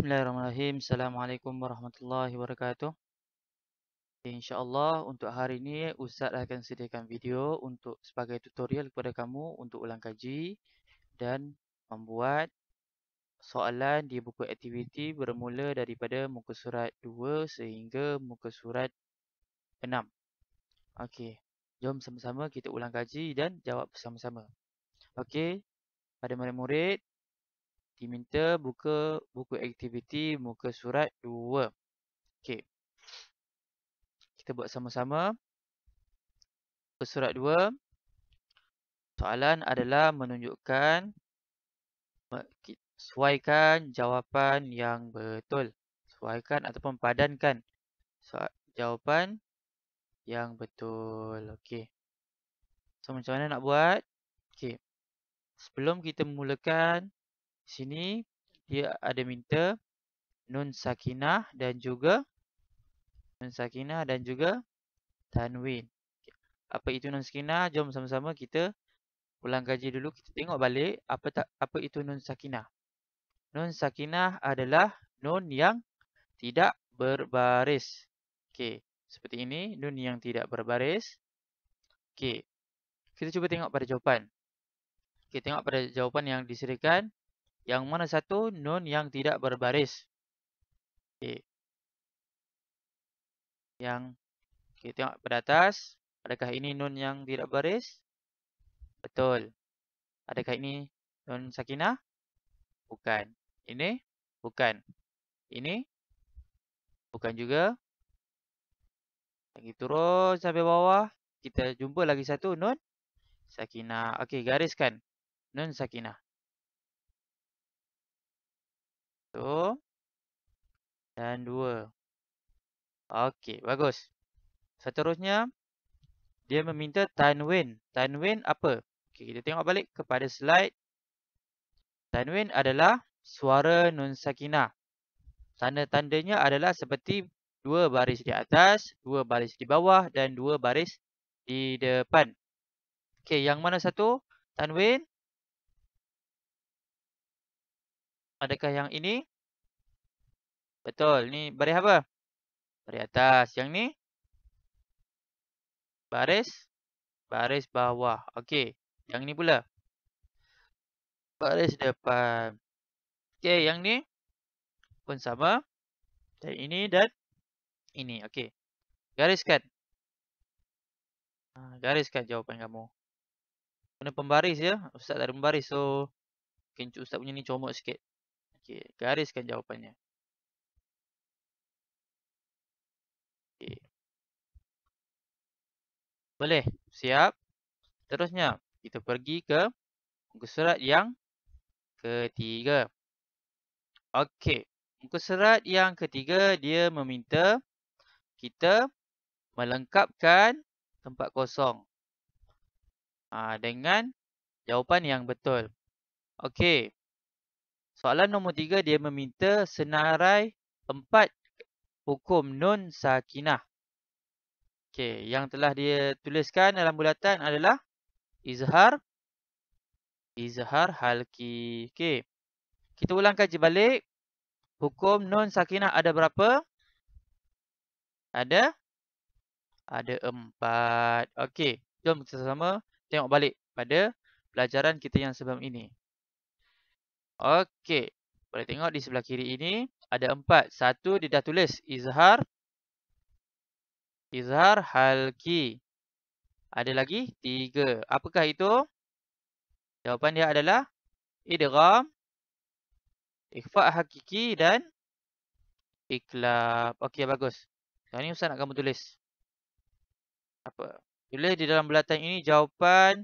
Bismillahirrahmanirrahim. Assalamualaikum warahmatullahi wabarakatuh. InsyaAllah untuk hari ini Ustaz akan sediakan video untuk sebagai tutorial kepada kamu untuk ulang kaji dan membuat soalan di buku aktiviti bermula daripada muka surat 2 sehingga muka surat 6. Okey, jom sama-sama kita ulang kaji dan jawab bersama-sama. Okey, pada murid-murid diminta buka buku aktiviti muka surat 2. Okey. Kita buat sama-sama. Muka surat 2. Soalan adalah menunjukkan sesuaikan jawapan yang betul. Sesuaikan ataupun padankan jawapan yang betul. Okey. So macam mana nak buat? Okey. Sebelum kita memulakan sini dia ada minta nun sakinah dan juga nun sakinah dan juga tanwin. Apa itu nun sakinah? Jom sama-sama kita ulang kaji dulu. Kita tengok balik apa tak, apa itu nun sakinah. Nun sakinah adalah nun yang tidak berbaris. Okey, seperti ini nun yang tidak berbaris. Okey. Kita cuba tengok pada jawapan. Kita okay, tengok pada jawapan yang diserikan yang mana satu nun yang tidak berbaris. Okey. Yang kita tengok pada atas, adakah ini nun yang tidak berbaris? Betul. Adakah ini nun sakinah? Bukan. Ini bukan. Ini bukan juga. Lagi turun sampai bawah, kita jumpa lagi satu nun sakinah. Okey, gariskan. Nun sakinah. Satu. Dan dua. Okey, bagus. Seterusnya, dia meminta tanwin. Tanwin apa? Okey, kita tengok balik kepada slide. Tanwin adalah suara nun sakinah. Tanda-tandanya adalah seperti dua baris di atas, dua baris di bawah dan dua baris di depan. Okey, yang mana satu? Tanwin Adakah yang ini? Betul. Ni baris apa? Baris atas. Yang ni? Baris. Baris bawah. Okey. Yang ni pula. Baris depan. Okey. Yang ni? Pun sama. Dan ini dan ini. Okey. Gariskan. Ha, gariskan jawapan kamu. Kena pembaris ya. Ustaz tak ada pembaris. So, mungkin Ustaz punya ni comot sikit. Okey, gariskan jawapannya. Okey. Boleh, siap. terusnya kita pergi ke muka surat yang ketiga. Okey, muka surat yang ketiga dia meminta kita melengkapkan tempat kosong aa, ah, dengan jawapan yang betul. Okey, Soalan nombor tiga, dia meminta senarai empat hukum non sakinah. Okey, yang telah dia tuliskan dalam bulatan adalah izhar izhar halki. Okey. Kita ulang kaji balik. Hukum non sakinah ada berapa? Ada ada empat. Okey, jom kita sama tengok balik pada pelajaran kita yang sebelum ini. Okey. Boleh tengok di sebelah kiri ini ada empat. Satu dia dah tulis. Izhar. Izhar halki. Ada lagi tiga. Apakah itu? Jawapan dia adalah idgham, ikhfa hakiki dan iklab. Okey bagus. Sekarang ni Ustaz nak kamu tulis. Apa? Tulis di dalam belatan ini jawapan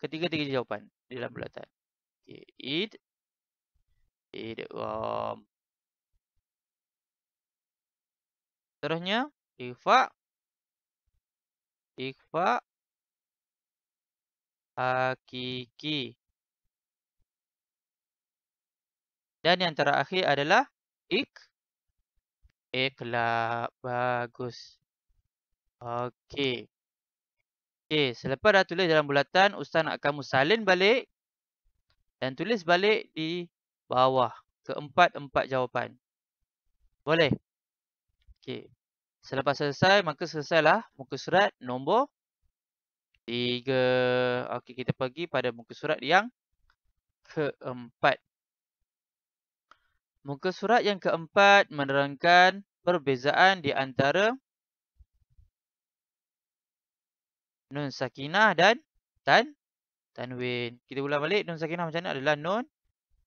ketiga-tiga jawapan di dalam belatan. Okey, id, Edit warm. Um Seterusnya, ikhfa. Ikhfa. Hakiki. Dan yang terakhir adalah ik. Iklah. Bagus. Okey. Okey, selepas dah tulis dalam bulatan, Ustaz nak kamu salin balik dan tulis balik di bawah. Keempat-empat jawapan. Boleh? Okey. Selepas selesai, maka selesailah muka surat nombor tiga. Okey, kita pergi pada muka surat yang keempat. Muka surat yang keempat menerangkan perbezaan di antara Nun Sakinah dan Tan Tanwin. Kita ulang balik. Nun Sakinah macam mana? Adalah Nun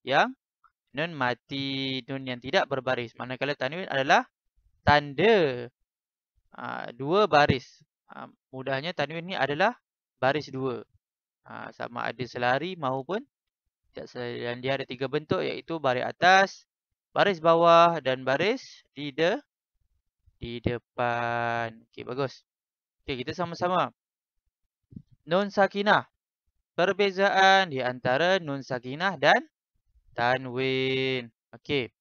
yang nun mati, nun yang tidak berbaris. Manakala tanwin adalah tanda uh, dua baris. Uh, mudahnya tanwin ni adalah baris dua. Uh, sama ada selari maupun tidak selari. Dan dia ada tiga bentuk iaitu baris atas, baris bawah dan baris di de di depan. Okey, bagus. Okey, kita sama-sama. Nun sakinah. Perbezaan di antara nun sakinah dan tanwin. Okey.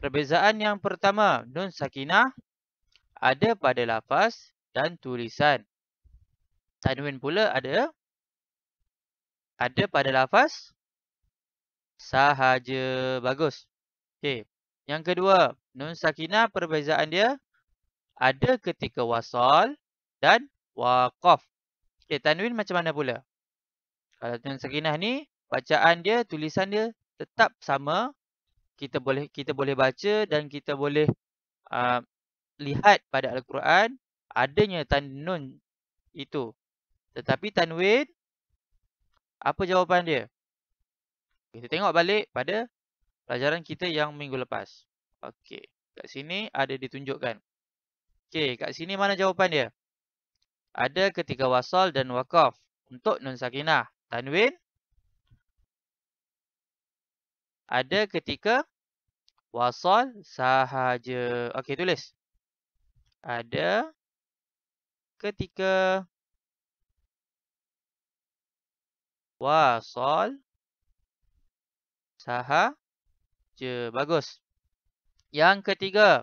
Perbezaan yang pertama, nun sakinah ada pada lafaz dan tulisan. Tanwin pula ada ada pada lafaz sahaja. Bagus. Okey. Yang kedua, nun sakinah perbezaan dia ada ketika wasal dan waqaf. Okey, tanwin macam mana pula? Kalau nun sakinah ni bacaan dia, tulisan dia tetap sama kita boleh kita boleh baca dan kita boleh uh, lihat pada al-Quran adanya tanda nun itu tetapi tanwin apa jawapan dia kita tengok balik pada pelajaran kita yang minggu lepas okey kat sini ada ditunjukkan okey kat sini mana jawapan dia ada ketiga wasal dan wakaf untuk nun sakinah tanwin ada ketika wasal sahaja. Okey, tulis. Ada ketika wasal sahaja. Bagus. Yang ketiga.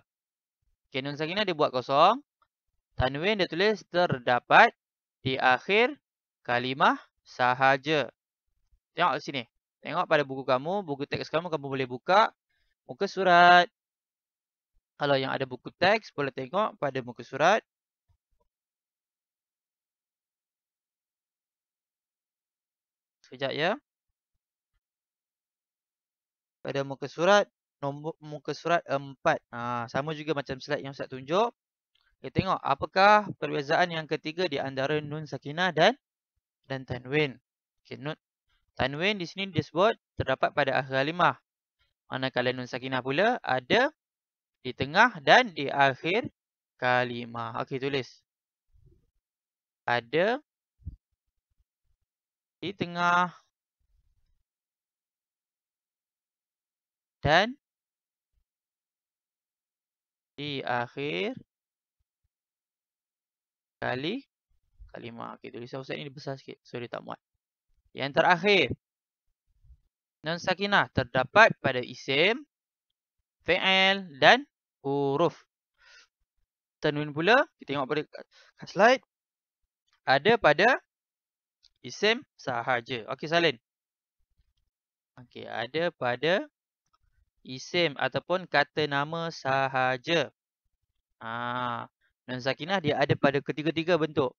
Okey, nun sakinah dia buat kosong. Tanwin dia tulis terdapat di akhir kalimah sahaja. Tengok sini. Tengok pada buku kamu, buku teks kamu kamu boleh buka muka surat. Kalau yang ada buku teks boleh tengok pada muka surat. Sekejap ya. Pada muka surat nombor muka surat 4. Ah ha, sama juga macam slide yang saya tunjuk. Kita okay, tengok apakah perbezaan yang ketiga di antara nun sakinah dan dan tanwin. Okay, nun Tanwin di sini disebut terdapat pada akhir kalimah. Manakala nun sakinah pula ada di tengah dan di akhir kalimah. Okey, tulis. Ada di tengah dan di akhir kali kalimah. Okey, tulis. Ustaz ini besar sikit. Sorry, tak muat. Yang terakhir, nun sakinah terdapat pada isim, fi'il dan huruf. Tanwin pula, kita tengok pada slide, ada pada isim sahaja. Okey, Salin. Okey, ada pada isim ataupun kata nama sahaja. Ah, nun sakinah dia ada pada ketiga-tiga bentuk.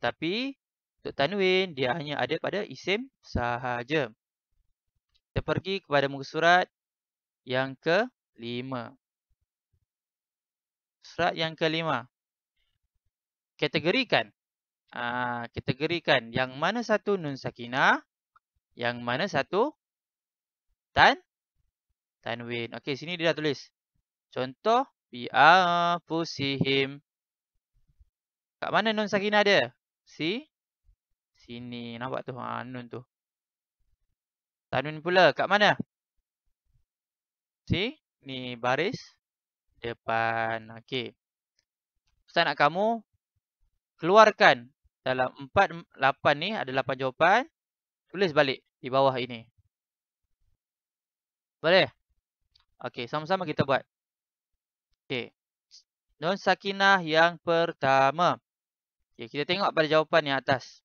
Tapi untuk tanwin, dia hanya ada pada isim sahaja. Kita pergi kepada muka surat yang ke lima. Surat yang ke-5. Kategorikan. Aa, ha, kategorikan yang mana satu nun sakina? yang mana satu tan tanwin. Okey, sini dia dah tulis. Contoh, bi'afusihim. Kat mana nun sakina dia? Si Sini nampak tu ah, Anun tu. Tanun pula kat mana? Si, Ni baris depan. Okey. Pesan nak kamu keluarkan dalam 4 8 ni ada 8 jawapan. Tulis balik di bawah ini. Boleh? Okey, sama-sama kita buat. Okey. non sakinah yang pertama. Okey, kita tengok pada jawapan yang atas.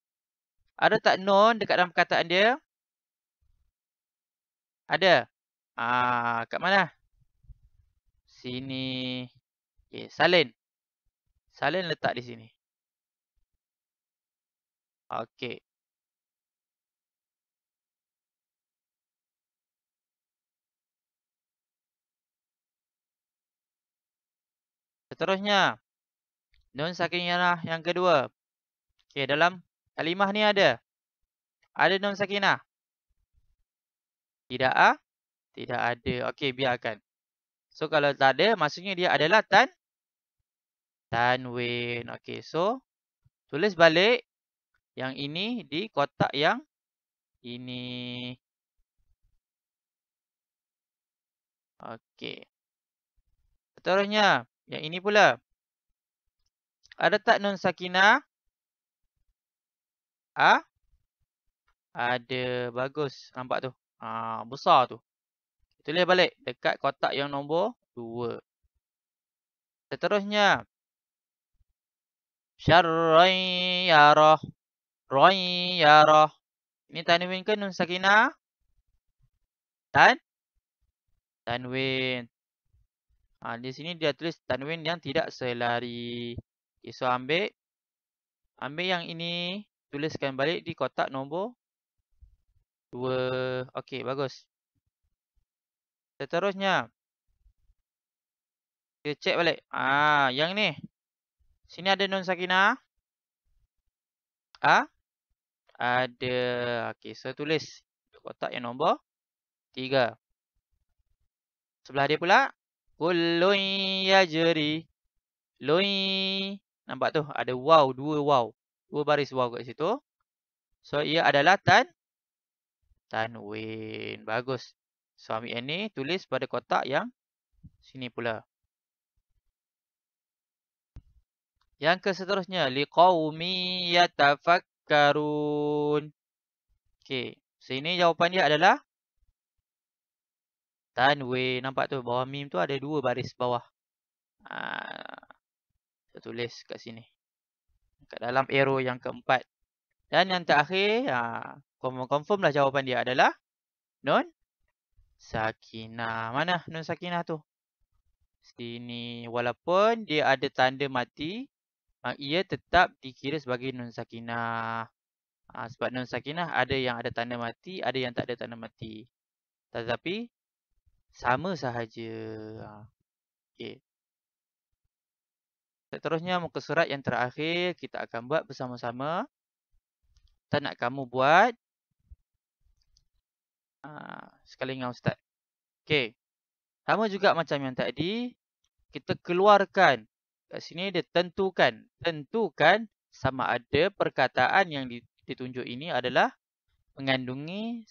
Ada tak non dekat dalam perkataan dia? Ada. Ah, kat mana? Sini. Okey, salin. Salin letak di sini. Okey. Seterusnya, non sakinah yang kedua. Okey, dalam Kalimah ni ada. Ada nun sakinah? Tidak ah? Tidak ada. Okey, biarkan. So kalau tak ada, maksudnya dia adalah tan tanwin. Okey, so tulis balik yang ini di kotak yang ini. Okey. Seterusnya, yang ini pula. Ada tak nun sakinah? Ha? Ada bagus nampak tu. Ha, besar tu. Tulis balik dekat kotak yang nombor 2. Seterusnya syarrin roh, ra'in roh. Ini tanwin ke nun sakinah? Tan tanwin. Ha, di sini dia tulis tanwin yang tidak selari. Okay, so ambil ambil yang ini tuliskan balik di kotak nombor 2. Okey, bagus. Seterusnya, kita cek balik. Ah, yang ni. Sini ada Nun Sakinah. Ah, ada. Okey, so tulis di kotak yang nombor 3. Sebelah dia pula. Kulun yajri. Lui. Nampak tu? Ada wow. Dua wow dua baris bawah kat situ. So ia adalah tan tanwin. Bagus. So ambil yang ni tulis pada kotak yang sini pula. Yang seterusnya liqaumi yatafakkarun. Okey, sini jawapan dia adalah tanwin. Nampak tu bawah mim tu ada dua baris bawah. Ah. Ha. Saya tulis kat sini kat dalam arrow yang keempat. Dan yang terakhir, confirm-confirm ha, lah jawapan dia adalah Nun Sakinah. Mana Nun Sakinah tu? Sini. Walaupun dia ada tanda mati, ia tetap dikira sebagai Nun Sakinah. Ha, sebab Nun Sakinah ada yang ada tanda mati, ada yang tak ada tanda mati. Tetapi, sama sahaja. Ha. Okay. Seterusnya muka surat yang terakhir kita akan buat bersama-sama. Tak nak kamu buat. Ha, sekali dengan Ustaz. Okey. Sama juga macam yang tadi. Kita keluarkan. Kat sini dia tentukan. Tentukan sama ada perkataan yang ditunjuk ini adalah mengandungi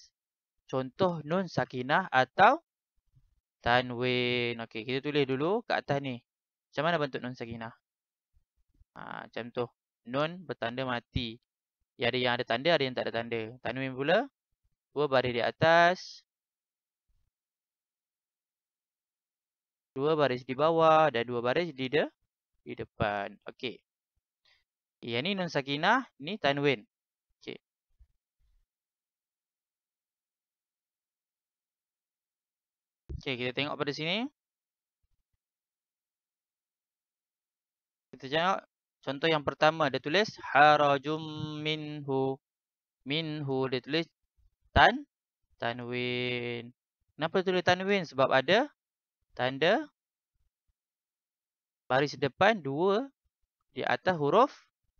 contoh nun sakinah atau tanwin. Okey, kita tulis dulu kat atas ni. Macam mana bentuk nun sakinah? Ha, macam tu. Nun bertanda mati. Yang ada yang ada tanda, ada yang tak ada tanda. Tanwin pula. Dua baris di atas. Dua baris di bawah dan dua baris di de di depan. Okey. Yang ni nun sakinah, ni tanwin. Okey. Okey, kita tengok pada sini. Kita tengok Contoh yang pertama dia tulis harajum minhu. Minhu dia tulis tan tanwin. Kenapa tulis tanwin? Sebab ada tanda baris depan dua di atas huruf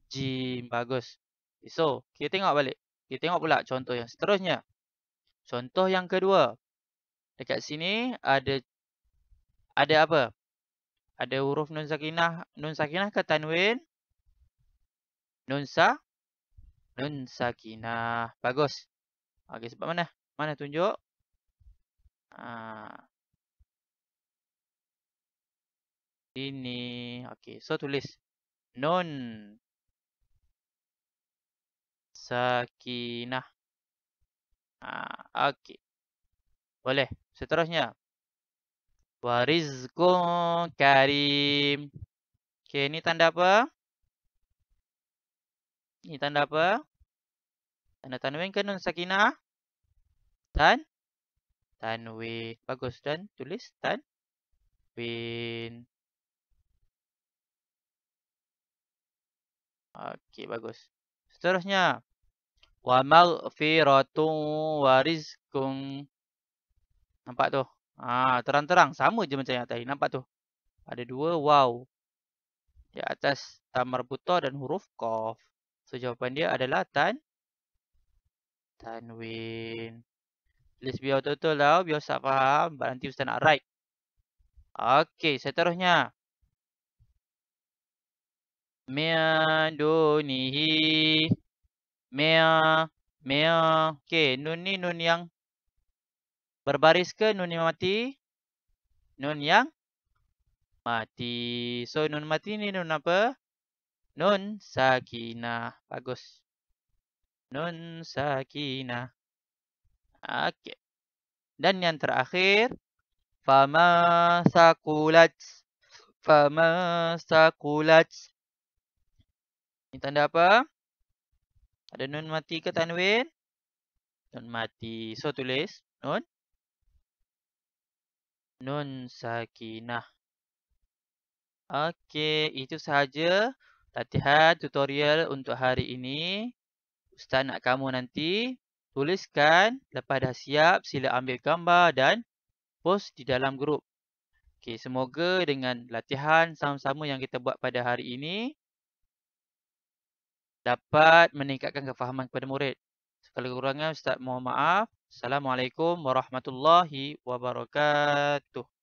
jim. Bagus. So, kita tengok balik. Kita tengok pula contoh yang seterusnya. Contoh yang kedua. Dekat sini ada ada apa? Ada huruf nun sakinah, nun sakinah ke tanwin? Nunsa. Nunsakinah. Bagus. Okey, sebab mana? Mana tunjuk? Ah. Ini. Okey, so tulis. Nun. Sakinah. Ah, Okey. Boleh. Seterusnya. Warizqun karim. Okey, ini tanda apa? Ini tanda apa? Tanda tanwin ke nun sakinah? Tan. Tanwin. Bagus. Dan tulis tan. Win. Okey, bagus. Seterusnya. Wa maghfiratun wa rizkun. Nampak tu? Ha, terang-terang. sama je macam yang tadi. Nampak tu? Ada dua. Wow. Di atas tamar buta dan huruf kof. So jawapan dia adalah tan tanwin. Please biar betul-betul lah, biar ustaz faham, sebab nanti ustaz nak write. Okey, seterusnya. Mea dunihi. Mea, mea. Okey, nun ni nun yang berbaris ke nun yang mati? Nun yang mati. So nun mati ni nun apa? Nun sakina Bagus. Nun sakina. Okey. Dan yang terakhir. Fama sakulat. Fama sakulat. Ini tanda apa? Ada nun mati ke tanwin? Nun mati. So tulis. Nun. Nun sakina. Okey. Itu sahaja latihan tutorial untuk hari ini. Ustaz nak kamu nanti tuliskan. Lepas dah siap, sila ambil gambar dan post di dalam grup. Okay, semoga dengan latihan sama-sama yang kita buat pada hari ini dapat meningkatkan kefahaman kepada murid. Sekali kurangnya, Ustaz mohon maaf. Assalamualaikum warahmatullahi wabarakatuh.